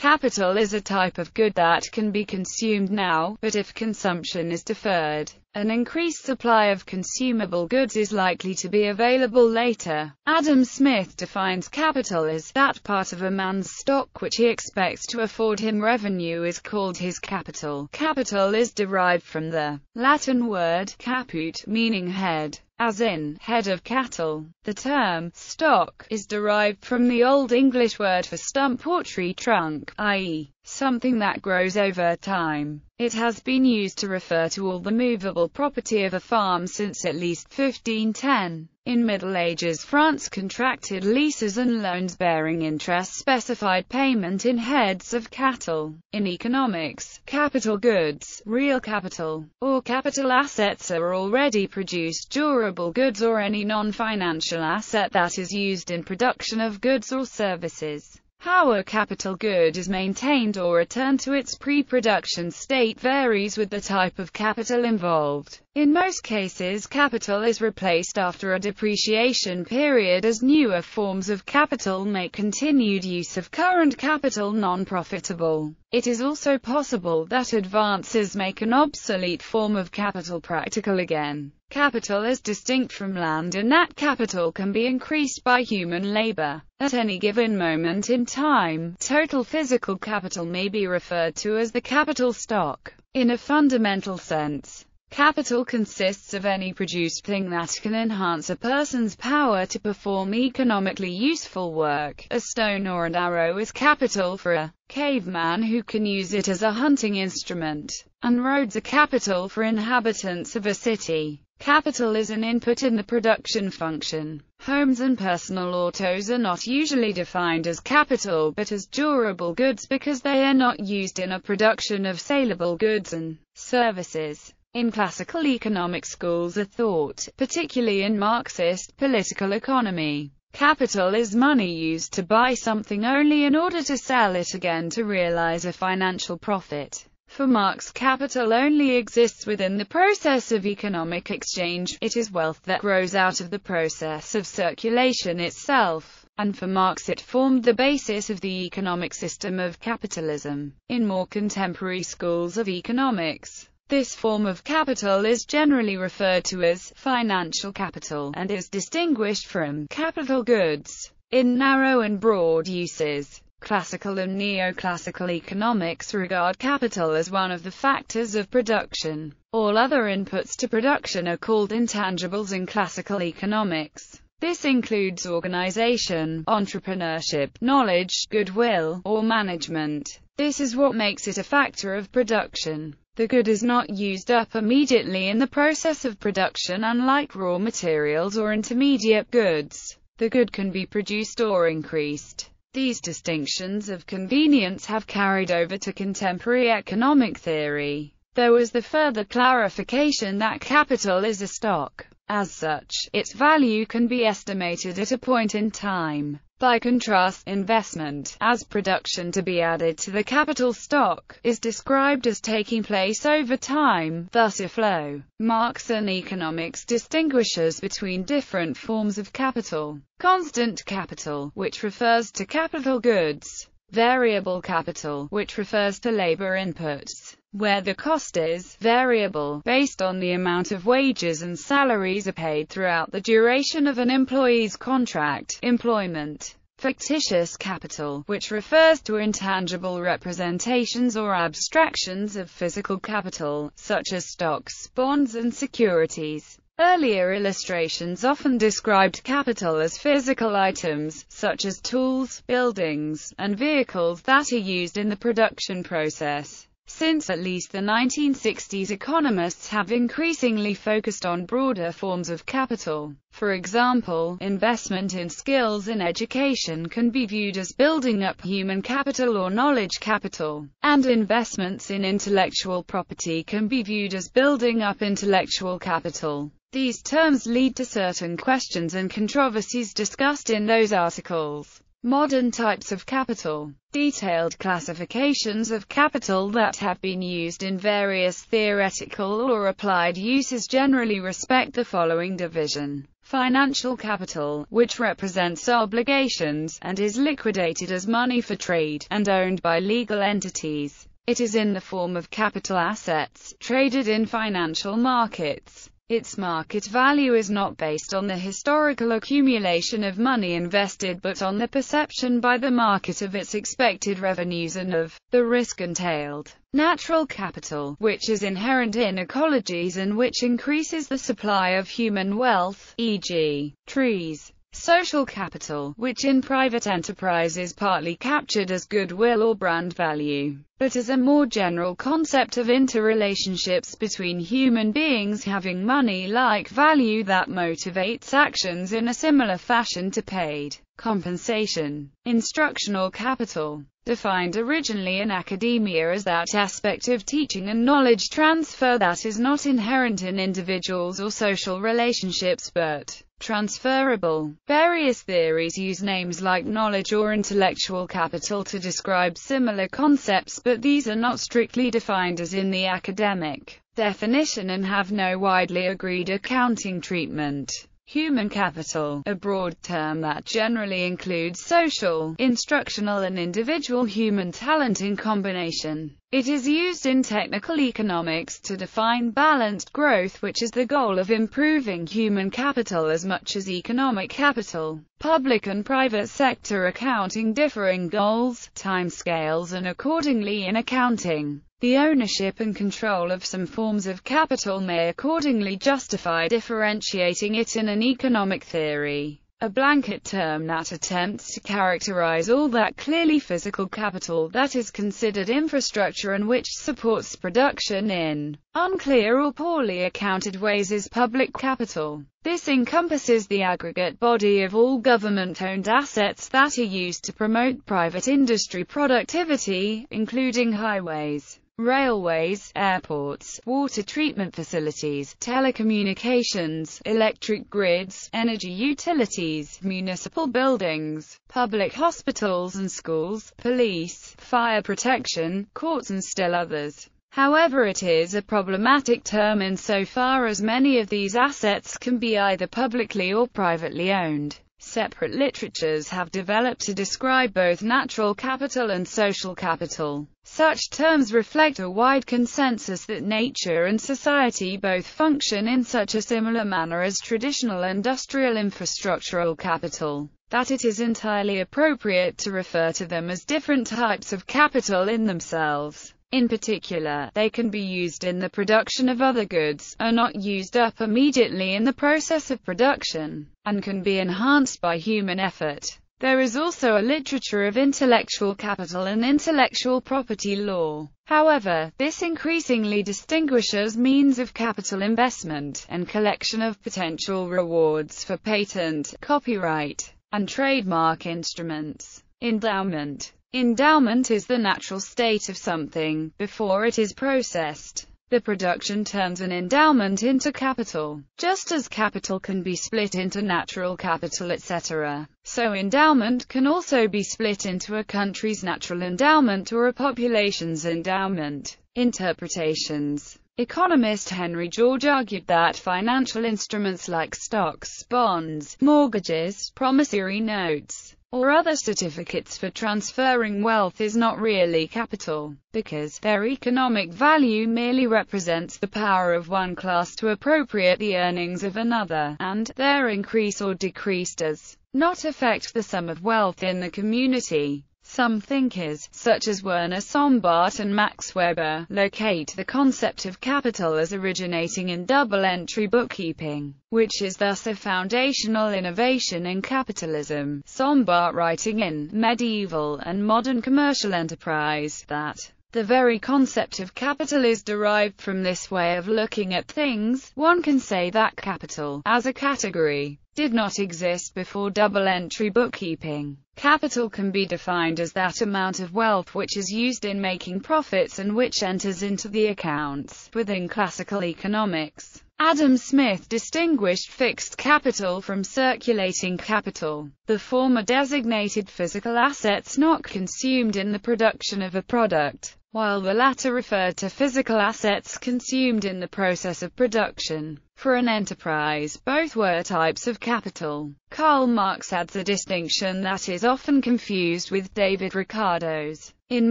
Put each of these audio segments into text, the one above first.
Capital is a type of good that can be consumed now, but if consumption is deferred, an increased supply of consumable goods is likely to be available later. Adam Smith defines capital as that part of a man's stock which he expects to afford him revenue is called his capital. Capital is derived from the Latin word caput, meaning head as in head of cattle. The term stock is derived from the Old English word for stump or tree trunk, i.e something that grows over time. It has been used to refer to all the movable property of a farm since at least 1510. In Middle Ages France contracted leases and loans bearing interest specified payment in heads of cattle. In economics, capital goods, real capital, or capital assets are already produced durable goods or any non-financial asset that is used in production of goods or services. How a capital good is maintained or returned to its pre-production state varies with the type of capital involved. In most cases capital is replaced after a depreciation period as newer forms of capital make continued use of current capital non-profitable. It is also possible that advances make an obsolete form of capital practical again. Capital is distinct from land and that capital can be increased by human labor. At any given moment in time, total physical capital may be referred to as the capital stock. In a fundamental sense, Capital consists of any produced thing that can enhance a person's power to perform economically useful work. A stone or an arrow is capital for a caveman who can use it as a hunting instrument, and roads are capital for inhabitants of a city. Capital is an input in the production function. Homes and personal autos are not usually defined as capital but as durable goods because they are not used in a production of saleable goods and services. In classical economic schools of thought, particularly in Marxist political economy, capital is money used to buy something only in order to sell it again to realize a financial profit. For Marx capital only exists within the process of economic exchange, it is wealth that grows out of the process of circulation itself, and for Marx it formed the basis of the economic system of capitalism. In more contemporary schools of economics, this form of capital is generally referred to as financial capital, and is distinguished from capital goods in narrow and broad uses. Classical and neoclassical economics regard capital as one of the factors of production. All other inputs to production are called intangibles in classical economics. This includes organization, entrepreneurship, knowledge, goodwill, or management. This is what makes it a factor of production. The good is not used up immediately in the process of production unlike raw materials or intermediate goods. The good can be produced or increased. These distinctions of convenience have carried over to contemporary economic theory. There was the further clarification that capital is a stock. As such, its value can be estimated at a point in time. By contrast, investment, as production to be added to the capital stock, is described as taking place over time, thus a flow. Marxian economics distinguishes between different forms of capital. Constant capital, which refers to capital goods. Variable capital, which refers to labor inputs where the cost is variable, based on the amount of wages and salaries are paid throughout the duration of an employee's contract, employment. Fictitious capital, which refers to intangible representations or abstractions of physical capital, such as stocks, bonds and securities. Earlier illustrations often described capital as physical items, such as tools, buildings, and vehicles that are used in the production process. Since at least the 1960s economists have increasingly focused on broader forms of capital. For example, investment in skills in education can be viewed as building up human capital or knowledge capital, and investments in intellectual property can be viewed as building up intellectual capital. These terms lead to certain questions and controversies discussed in those articles. Modern types of capital. Detailed classifications of capital that have been used in various theoretical or applied uses generally respect the following division. Financial capital, which represents obligations, and is liquidated as money for trade, and owned by legal entities. It is in the form of capital assets, traded in financial markets. Its market value is not based on the historical accumulation of money invested but on the perception by the market of its expected revenues and of the risk entailed. Natural capital, which is inherent in ecologies and which increases the supply of human wealth, e.g., trees, social capital, which in private enterprise is partly captured as goodwill or brand value, but as a more general concept of interrelationships between human beings having money-like value that motivates actions in a similar fashion to paid compensation. Instructional capital, defined originally in academia as that aspect of teaching and knowledge transfer that is not inherent in individuals or social relationships but transferable. Various theories use names like knowledge or intellectual capital to describe similar concepts but these are not strictly defined as in the academic definition and have no widely agreed accounting treatment. Human capital, a broad term that generally includes social, instructional and individual human talent in combination. It is used in technical economics to define balanced growth which is the goal of improving human capital as much as economic capital. Public and private sector accounting differing goals, timescales and accordingly in accounting. The ownership and control of some forms of capital may accordingly justify differentiating it in an economic theory, a blanket term that attempts to characterize all that clearly physical capital that is considered infrastructure and which supports production in unclear or poorly accounted ways is public capital. This encompasses the aggregate body of all government-owned assets that are used to promote private industry productivity, including highways railways, airports, water treatment facilities, telecommunications, electric grids, energy utilities, municipal buildings, public hospitals and schools, police, fire protection, courts and still others. However it is a problematic term insofar as many of these assets can be either publicly or privately owned separate literatures have developed to describe both natural capital and social capital. Such terms reflect a wide consensus that nature and society both function in such a similar manner as traditional industrial infrastructural capital, that it is entirely appropriate to refer to them as different types of capital in themselves. In particular, they can be used in the production of other goods, are not used up immediately in the process of production, and can be enhanced by human effort. There is also a literature of intellectual capital and intellectual property law. However, this increasingly distinguishes means of capital investment, and collection of potential rewards for patent, copyright, and trademark instruments. Endowment Endowment is the natural state of something, before it is processed. The production turns an endowment into capital. Just as capital can be split into natural capital etc., so endowment can also be split into a country's natural endowment or a population's endowment. Interpretations Economist Henry George argued that financial instruments like stocks, bonds, mortgages, promissory notes, or other certificates for transferring wealth is not really capital, because their economic value merely represents the power of one class to appropriate the earnings of another, and their increase or decrease does not affect the sum of wealth in the community. Some thinkers, such as Werner Sombart and Max Weber, locate the concept of capital as originating in double-entry bookkeeping, which is thus a foundational innovation in capitalism. Sombart writing in Medieval and Modern Commercial Enterprise that the very concept of capital is derived from this way of looking at things. One can say that capital, as a category, did not exist before double-entry bookkeeping. Capital can be defined as that amount of wealth which is used in making profits and which enters into the accounts. Within classical economics, Adam Smith distinguished fixed capital from circulating capital. The former designated physical assets not consumed in the production of a product, while the latter referred to physical assets consumed in the process of production. For an enterprise, both were types of capital. Karl Marx adds a distinction that is often confused with David Ricardo's. In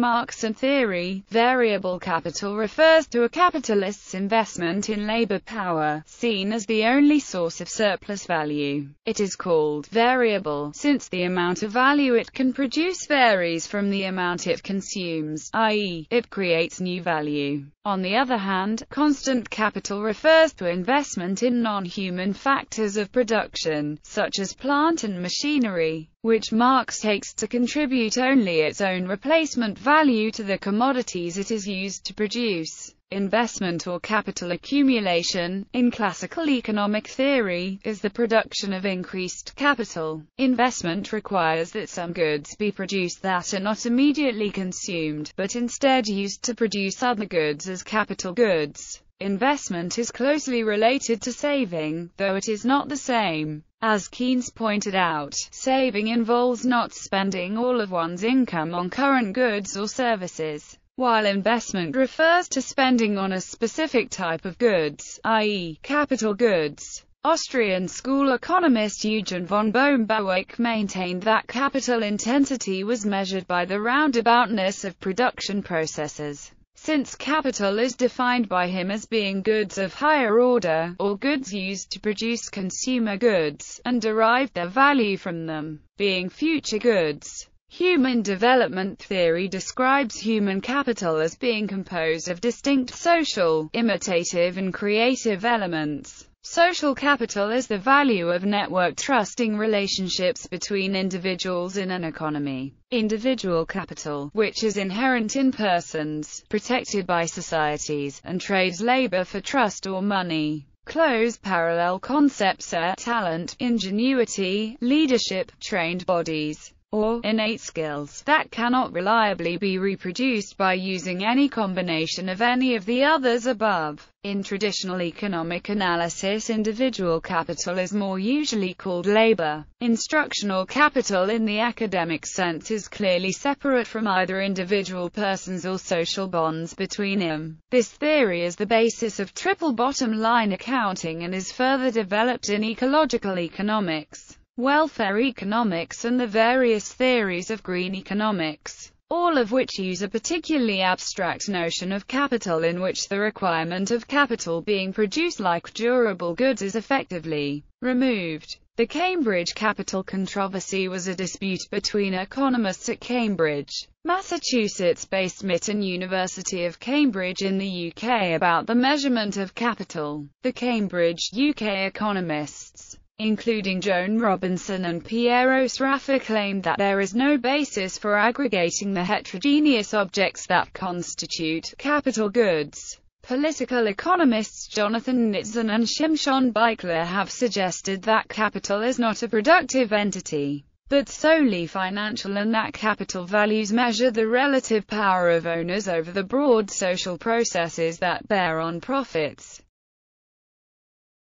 Marxian theory, variable capital refers to a capitalist's investment in labor power, seen as the only source of surplus value. It is called variable, since the amount of value it can produce varies from the amount it consumes, i.e., it creates new value. On the other hand, constant capital refers to investment in non-human factors of production, such as plant and machinery, which Marx takes to contribute only its own replacement value to the commodities it is used to produce. Investment or capital accumulation, in classical economic theory, is the production of increased capital. Investment requires that some goods be produced that are not immediately consumed, but instead used to produce other goods as capital goods. Investment is closely related to saving, though it is not the same. As Keynes pointed out, saving involves not spending all of one's income on current goods or services. While investment refers to spending on a specific type of goods, i.e., capital goods, Austrian school economist Eugen von Bohm-Bawick maintained that capital intensity was measured by the roundaboutness of production processes. Since capital is defined by him as being goods of higher order, or goods used to produce consumer goods, and derive their value from them, being future goods, Human development theory describes human capital as being composed of distinct social, imitative and creative elements. Social capital is the value of network trusting relationships between individuals in an economy. Individual capital, which is inherent in persons, protected by societies, and trades labor for trust or money. Close parallel concepts are talent, ingenuity, leadership, trained bodies, or innate skills that cannot reliably be reproduced by using any combination of any of the others above. In traditional economic analysis individual capital is more usually called labor. Instructional capital in the academic sense is clearly separate from either individual persons or social bonds between them. This theory is the basis of triple bottom line accounting and is further developed in ecological economics welfare economics and the various theories of green economics, all of which use a particularly abstract notion of capital in which the requirement of capital being produced like durable goods is effectively removed. The Cambridge capital controversy was a dispute between economists at Cambridge, Massachusetts-based Mitton University of Cambridge in the UK about the measurement of capital. The Cambridge, UK economists including Joan Robinson and Piero Sraffa claimed that there is no basis for aggregating the heterogeneous objects that constitute capital goods. Political economists Jonathan Nitzan and Shimshon Beichler have suggested that capital is not a productive entity, but solely financial and that capital values measure the relative power of owners over the broad social processes that bear on profits.